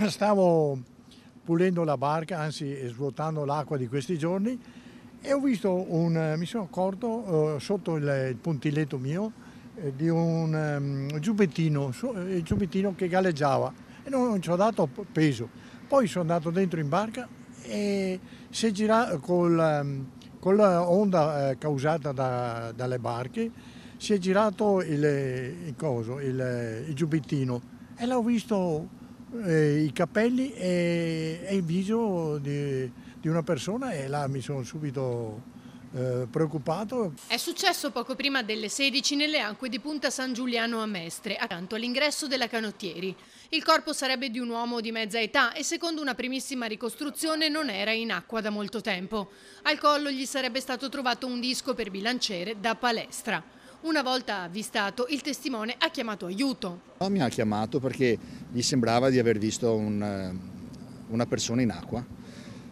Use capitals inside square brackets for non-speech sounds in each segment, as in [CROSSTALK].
[COUGHS] stavo pulendo la barca, anzi eh, svuotando l'acqua di questi giorni e ho un, eh, mi sono accorto eh, sotto il, il, puntiletto mio eh, di un um, giubbettino, eh, il giubbettino che galleggiava e non, non ci ho dato peso. Poi sono andato dentro in barca e si è girato col, ehm, con l'onda eh, causata da, dalle barche, si è girato il, il coso, il, il giubbettino e l'ho visto eh, i capelli e, e il viso di, di, una persona e là mi sono subito eh, preoccupato. È successo poco prima delle 16 nelle acque di Punta San Giuliano a Mestre, accanto all'ingresso della Canottieri. Il corpo sarebbe di un uomo di mezza età e secondo una primissima ricostruzione non era in acqua da molto tempo. Al collo gli sarebbe stato trovato un disco per bilanciere da palestra. Una volta avvistato, il testimone ha chiamato aiuto. No, mi ha chiamato perché gli sembrava di aver visto un, eh, una persona in acqua.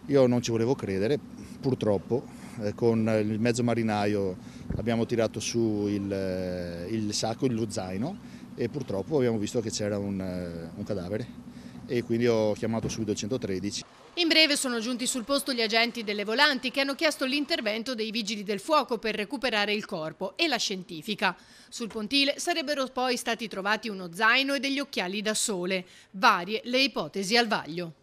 Io non ci volevo credere, purtroppo, eh, con il mezzo marinaio abbiamo tirato su il, eh, il sacco, lo zaino e purtroppo abbiamo visto che c'era un, eh, un cadavere e quindi ho chiamato subito il 113. In breve sono giunti sul posto gli agenti delle volanti che hanno chiesto l'intervento dei vigili del fuoco per recuperare il corpo e la scientifica. Sul pontile sarebbero poi stati trovati uno zaino e degli occhiali da sole, varie le ipotesi al vaglio.